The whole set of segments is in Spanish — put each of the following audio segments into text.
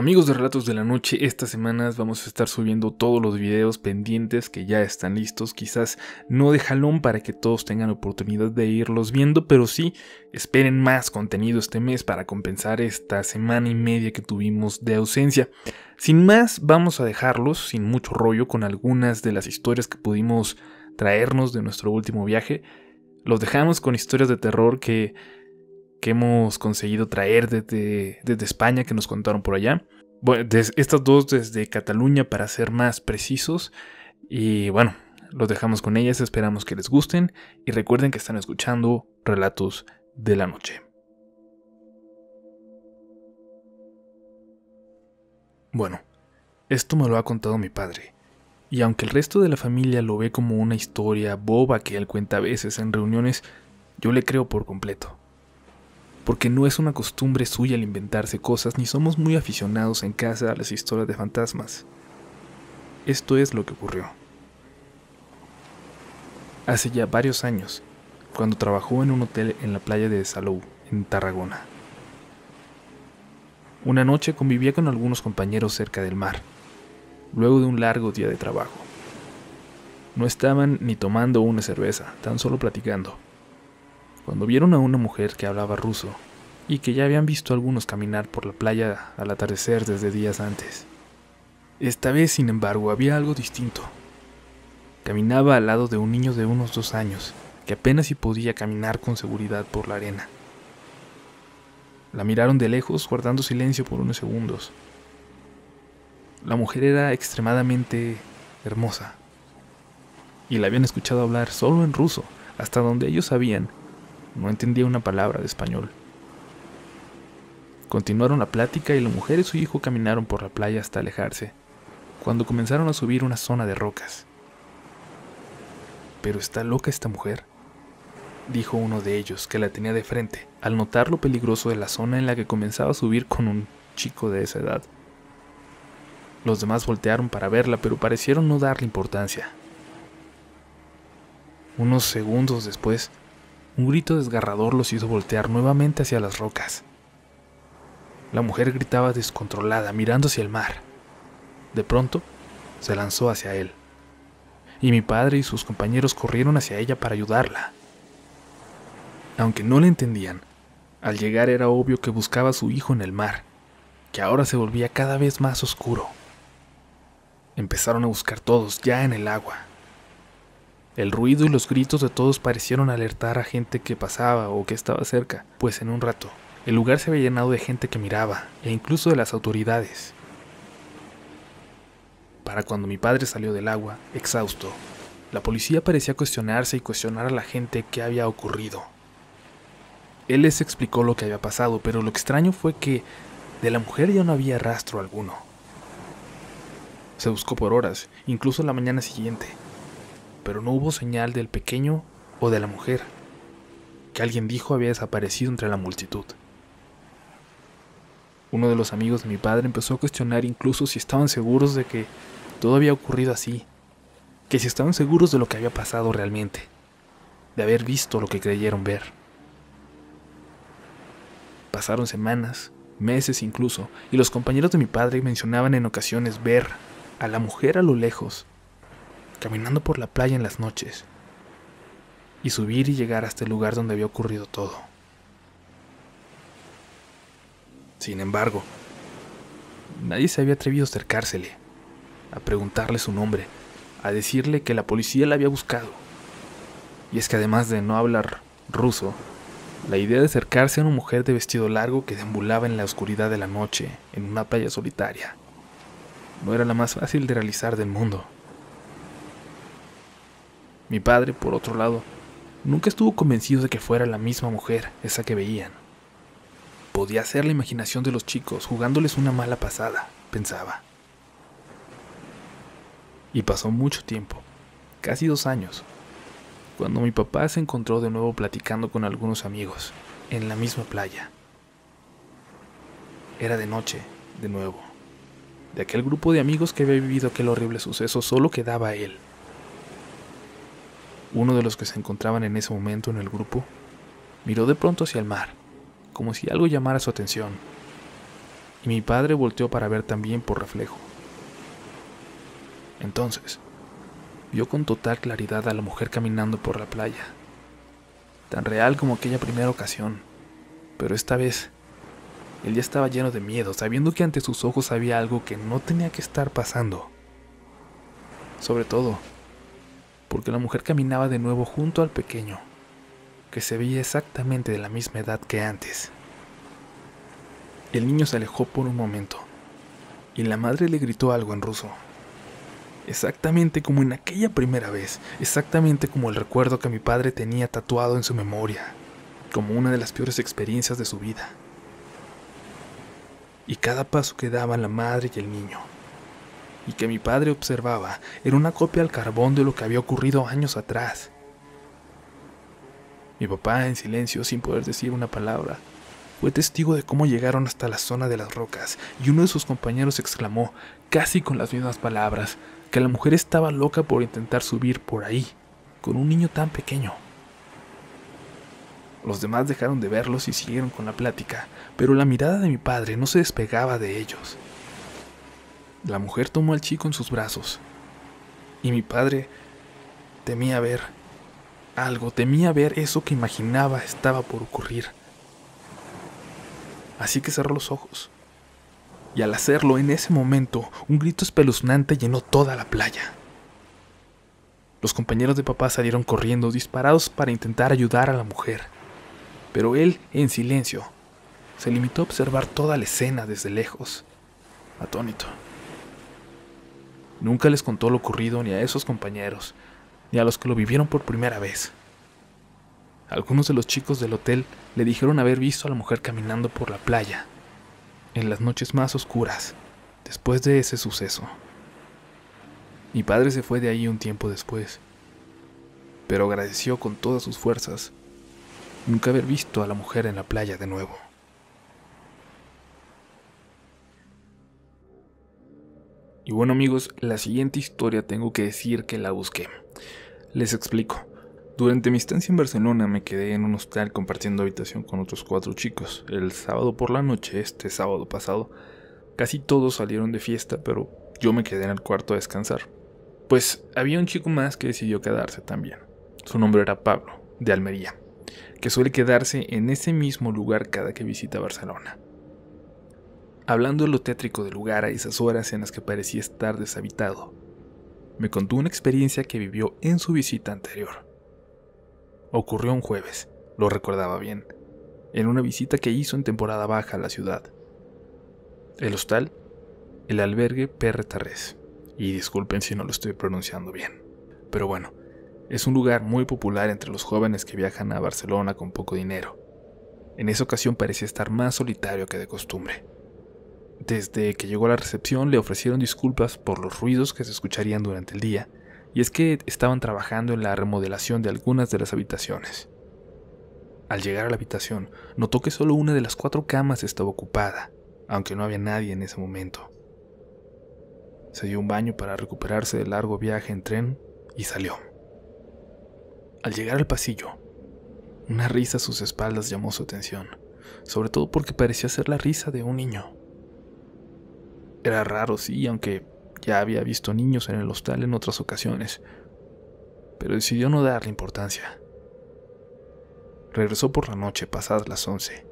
Amigos de Relatos de la Noche, estas semanas vamos a estar subiendo todos los videos pendientes que ya están listos, quizás no de jalón para que todos tengan oportunidad de irlos viendo, pero sí esperen más contenido este mes para compensar esta semana y media que tuvimos de ausencia. Sin más, vamos a dejarlos sin mucho rollo con algunas de las historias que pudimos traernos de nuestro último viaje. Los dejamos con historias de terror que que hemos conseguido traer desde, España, que nos contaron por allá estas dos desde Cataluña para ser más precisos. Y bueno, los dejamos con ellas, esperamos que les gusten y recuerden que están escuchando Relatos de la Noche. Bueno, esto me lo ha contado mi padre, y aunque el resto de la familia lo ve como una historia boba que él cuenta a veces en reuniones, yo le creo por completo porque no es una costumbre suya el inventarse cosas ni somos muy aficionados en casa a las historias de fantasmas. Esto es lo que ocurrió. Hace ya varios años, cuando trabajó en un hotel en la playa de Salou, en Tarragona. Una noche convivía con algunos compañeros cerca del mar, luego de un largo día de trabajo. No estaban ni tomando una cerveza, tan solo platicando. Cuando vieron a una mujer que hablaba ruso, y que ya habían visto algunos caminar por la playa al atardecer desde días antes. Esta vez, sin embargo, había algo distinto. Caminaba al lado de un niño de unos dos años, que apenas si podía caminar con seguridad por la arena. La miraron de lejos, guardando silencio por unos segundos. La mujer era extremadamente hermosa, y la habían escuchado hablar solo en ruso, hasta donde ellos sabían. No entendía una palabra de español. Continuaron la plática y la mujer y su hijo caminaron por la playa hasta alejarse, cuando comenzaron a subir una zona de rocas. Pero está loca esta mujer, dijo uno de ellos, que la tenía de frente, al notar lo peligroso de la zona en la que comenzaba a subir con un chico de esa edad. Los demás voltearon para verla, pero parecieron no darle importancia. Unos segundos después, un grito desgarrador los hizo voltear nuevamente hacia las rocas. La mujer gritaba descontrolada, mirando hacia el mar. De pronto, se lanzó hacia él, y mi padre y sus compañeros corrieron hacia ella para ayudarla. Aunque no la entendían, al llegar era obvio que buscaba a su hijo en el mar, que ahora se volvía cada vez más oscuro. Empezaron a buscar todos, ya en el agua. El ruido y los gritos de todos parecieron alertar a gente que pasaba o que estaba cerca, pues en un rato el lugar se había llenado de gente que miraba, e incluso de las autoridades. Para cuando mi padre salió del agua, exhausto, la policía parecía cuestionarse y cuestionar a la gente qué había ocurrido. Él les explicó lo que había pasado, pero lo extraño fue que de la mujer ya no había rastro alguno. Se buscó por horas, incluso la mañana siguiente, pero no hubo señal del pequeño o de la mujer, que alguien dijo había desaparecido entre la multitud. Uno de los amigos de mi padre empezó a cuestionar incluso si estaban seguros de que todo había ocurrido así, que si estaban seguros de lo que había pasado realmente, de haber visto lo que creyeron ver. Pasaron semanas, meses incluso, y los compañeros de mi padre mencionaban en ocasiones ver a la mujer a lo lejos, caminando por la playa en las noches, y subir y llegar hasta el lugar donde había ocurrido todo. Sin embargo, nadie se había atrevido a acercársele, a preguntarle su nombre, a decirle que la policía la había buscado. Y es que además de no hablar ruso, la idea de acercarse a una mujer de vestido largo que deambulaba en la oscuridad de la noche, en una playa solitaria, no era la más fácil de realizar del mundo. Mi padre, por otro lado, nunca estuvo convencido de que fuera la misma mujer esa que veían podía ser la imaginación de los chicos jugándoles una mala pasada, pensaba. Y pasó mucho tiempo, casi dos años, cuando mi papá se encontró de nuevo platicando con algunos amigos, en la misma playa. Era de noche, de nuevo. De aquel grupo de amigos que había vivido aquel horrible suceso solo quedaba él. Uno de los que se encontraban en ese momento en el grupo miró de pronto hacia el mar como si algo llamara su atención, y mi padre volteó para ver también por reflejo. Entonces, vio con total claridad a la mujer caminando por la playa, tan real como aquella primera ocasión, pero esta vez él ya estaba lleno de miedo, sabiendo que ante sus ojos había algo que no tenía que estar pasando. Sobre todo, porque la mujer caminaba de nuevo junto al pequeño, que se veía exactamente de la misma edad que antes. El niño se alejó por un momento y la madre le gritó algo en ruso. Exactamente como en aquella primera vez, exactamente como el recuerdo que mi padre tenía tatuado en su memoria, como una de las peores experiencias de su vida. Y cada paso que daban la madre y el niño, y que mi padre observaba, era una copia al carbón de lo que había ocurrido años atrás, mi papá, en silencio, sin poder decir una palabra, fue testigo de cómo llegaron hasta la zona de las rocas, y uno de sus compañeros exclamó, casi con las mismas palabras, que la mujer estaba loca por intentar subir por ahí, con un niño tan pequeño. Los demás dejaron de verlos y siguieron con la plática, pero la mirada de mi padre no se despegaba de ellos. La mujer tomó al chico en sus brazos, y mi padre temía ver algo, temía ver eso que imaginaba estaba por ocurrir. Así que cerró los ojos. Y al hacerlo, en ese momento, un grito espeluznante llenó toda la playa. Los compañeros de papá salieron corriendo, disparados para intentar ayudar a la mujer. Pero él, en silencio, se limitó a observar toda la escena desde lejos, atónito. Nunca les contó lo ocurrido ni a esos compañeros, y a los que lo vivieron por primera vez. Algunos de los chicos del hotel le dijeron haber visto a la mujer caminando por la playa, en las noches más oscuras, después de ese suceso. Mi padre se fue de ahí un tiempo después, pero agradeció con todas sus fuerzas nunca haber visto a la mujer en la playa de nuevo. Y bueno amigos, la siguiente historia tengo que decir que la busqué. Les explico. Durante mi estancia en Barcelona me quedé en un hostal compartiendo habitación con otros cuatro chicos. El sábado por la noche, este sábado pasado, casi todos salieron de fiesta, pero yo me quedé en el cuarto a descansar. Pues había un chico más que decidió quedarse también. Su nombre era Pablo, de Almería, que suele quedarse en ese mismo lugar cada que visita Barcelona. Hablando de lo tétrico del lugar a esas horas en las que parecía estar deshabitado, me contó una experiencia que vivió en su visita anterior. Ocurrió un jueves, lo recordaba bien, en una visita que hizo en temporada baja a la ciudad. El hostal, el albergue Perre Tarrés, y disculpen si no lo estoy pronunciando bien, pero bueno, es un lugar muy popular entre los jóvenes que viajan a Barcelona con poco dinero. En esa ocasión parecía estar más solitario que de costumbre. Desde que llegó a la recepción le ofrecieron disculpas por los ruidos que se escucharían durante el día, y es que estaban trabajando en la remodelación de algunas de las habitaciones. Al llegar a la habitación, notó que solo una de las cuatro camas estaba ocupada, aunque no había nadie en ese momento. Se dio un baño para recuperarse del largo viaje en tren y salió. Al llegar al pasillo, una risa a sus espaldas llamó su atención, sobre todo porque parecía ser la risa de un niño. Era raro, sí, aunque ya había visto niños en el hostal en otras ocasiones, pero decidió no darle importancia. Regresó por la noche, pasadas las 11.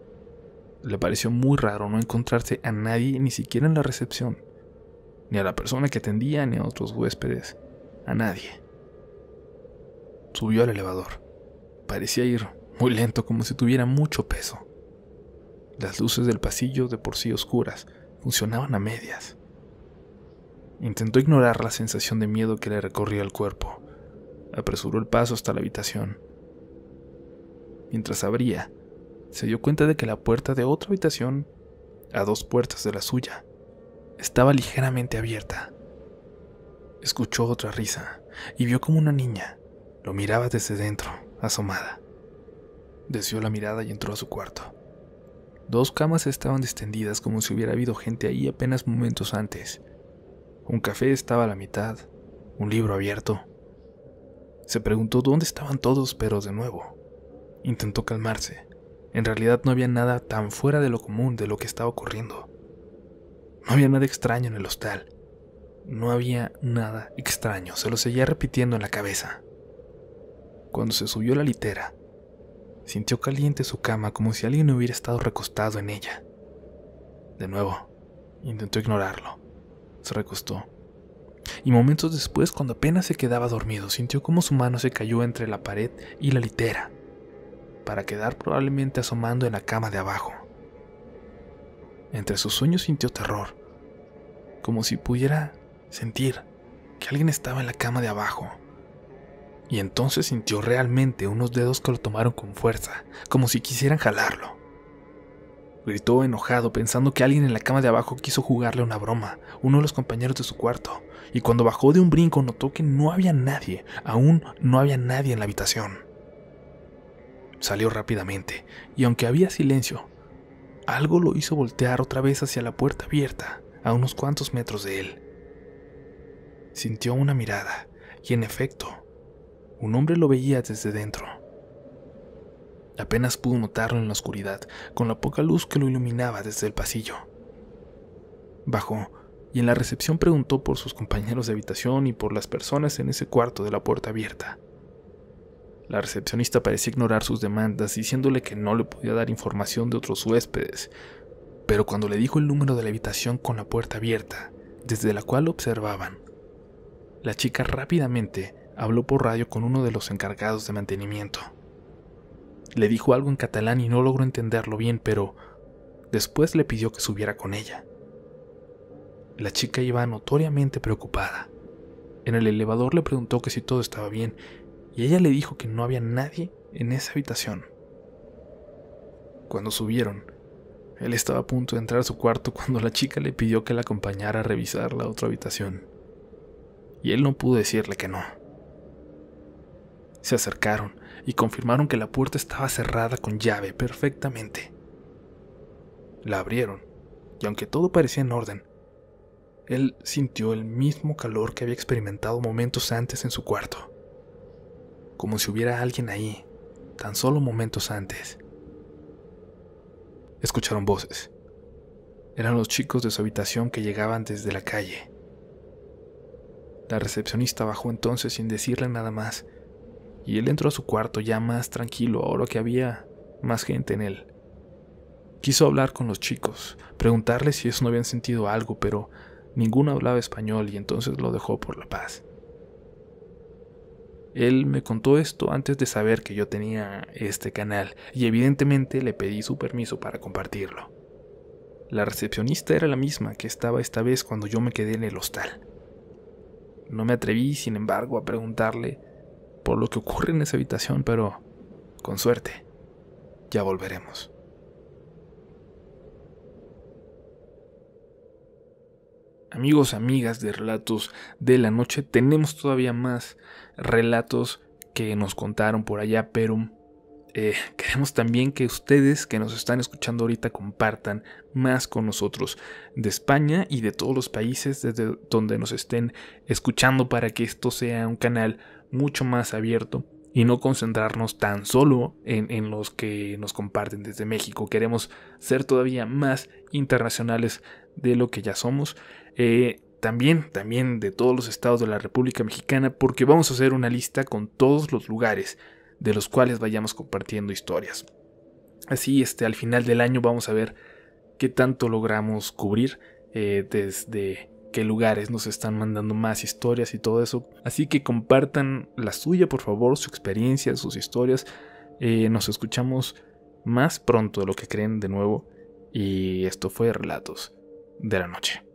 Le pareció muy raro no encontrarse a nadie, ni siquiera en la recepción, ni a la persona que atendía, ni a otros huéspedes, a nadie. Subió al elevador. Parecía ir muy lento, como si tuviera mucho peso. Las luces del pasillo, de por sí oscuras, funcionaban a medias. Intentó ignorar la sensación de miedo que le recorría el cuerpo. Apresuró el paso hasta la habitación. Mientras abría, se dio cuenta de que la puerta de otra habitación, a dos puertas de la suya, estaba ligeramente abierta. Escuchó otra risa y vio como una niña lo miraba desde dentro, asomada. Deseó la mirada y entró a su cuarto. Dos camas estaban extendidas como si hubiera habido gente ahí apenas momentos antes. Un café estaba a la mitad, un libro abierto. Se preguntó dónde estaban todos, pero de nuevo, intentó calmarse. En realidad no había nada tan fuera de lo común de lo que estaba ocurriendo. No había nada extraño en el hostal. No había nada extraño, se lo seguía repitiendo en la cabeza. Cuando se subió la litera, Sintió caliente su cama como si alguien hubiera estado recostado en ella. De nuevo, intentó ignorarlo. Se recostó. Y momentos después, cuando apenas se quedaba dormido, sintió como su mano se cayó entre la pared y la litera, para quedar probablemente asomando en la cama de abajo. Entre sus sueños sintió terror, como si pudiera sentir que alguien estaba en la cama de abajo y entonces sintió realmente unos dedos que lo tomaron con fuerza, como si quisieran jalarlo. Gritó enojado pensando que alguien en la cama de abajo quiso jugarle una broma, uno de los compañeros de su cuarto, y cuando bajó de un brinco notó que no había nadie, aún no había nadie en la habitación. Salió rápidamente, y aunque había silencio, algo lo hizo voltear otra vez hacia la puerta abierta, a unos cuantos metros de él. Sintió una mirada, y en efecto, un hombre lo veía desde dentro. Apenas pudo notarlo en la oscuridad, con la poca luz que lo iluminaba desde el pasillo. Bajó y en la recepción preguntó por sus compañeros de habitación y por las personas en ese cuarto de la puerta abierta. La recepcionista parecía ignorar sus demandas, diciéndole que no le podía dar información de otros huéspedes, pero cuando le dijo el número de la habitación con la puerta abierta, desde la cual observaban, la chica rápidamente habló por radio con uno de los encargados de mantenimiento. Le dijo algo en catalán y no logró entenderlo bien, pero después le pidió que subiera con ella. La chica iba notoriamente preocupada. En el elevador le preguntó que si todo estaba bien y ella le dijo que no había nadie en esa habitación. Cuando subieron, él estaba a punto de entrar a su cuarto cuando la chica le pidió que la acompañara a revisar la otra habitación. Y él no pudo decirle que no. Se acercaron y confirmaron que la puerta estaba cerrada con llave perfectamente. La abrieron, y aunque todo parecía en orden, él sintió el mismo calor que había experimentado momentos antes en su cuarto, como si hubiera alguien ahí, tan solo momentos antes. Escucharon voces. Eran los chicos de su habitación que llegaban desde la calle. La recepcionista bajó entonces sin decirle nada más y él entró a su cuarto ya más tranquilo ahora que había más gente en él. Quiso hablar con los chicos, preguntarles si eso no habían sentido algo, pero ninguno hablaba español y entonces lo dejó por la paz. Él me contó esto antes de saber que yo tenía este canal y evidentemente le pedí su permiso para compartirlo. La recepcionista era la misma que estaba esta vez cuando yo me quedé en el hostal. No me atreví, sin embargo, a preguntarle por lo que ocurre en esa habitación, pero con suerte, ya volveremos. Amigos, amigas de Relatos de la Noche, tenemos todavía más relatos que nos contaron por allá, pero eh, queremos también que ustedes que nos están escuchando ahorita compartan más con nosotros de España y de todos los países desde donde nos estén escuchando para que esto sea un canal mucho más abierto y no concentrarnos tan solo en, los que nos comparten desde México. Queremos ser todavía más internacionales de lo que ya somos. Eh, también, también de todos los estados de la República Mexicana, porque vamos a hacer una lista con todos los lugares de los cuales vayamos compartiendo historias. Así, este, al final del año vamos a ver qué tanto logramos cubrir eh, desde qué lugares nos están mandando más historias y todo eso. Así que compartan la suya, por favor, su experiencia, sus historias. Eh, nos escuchamos más pronto de lo que creen de nuevo. Y esto fue Relatos de la Noche.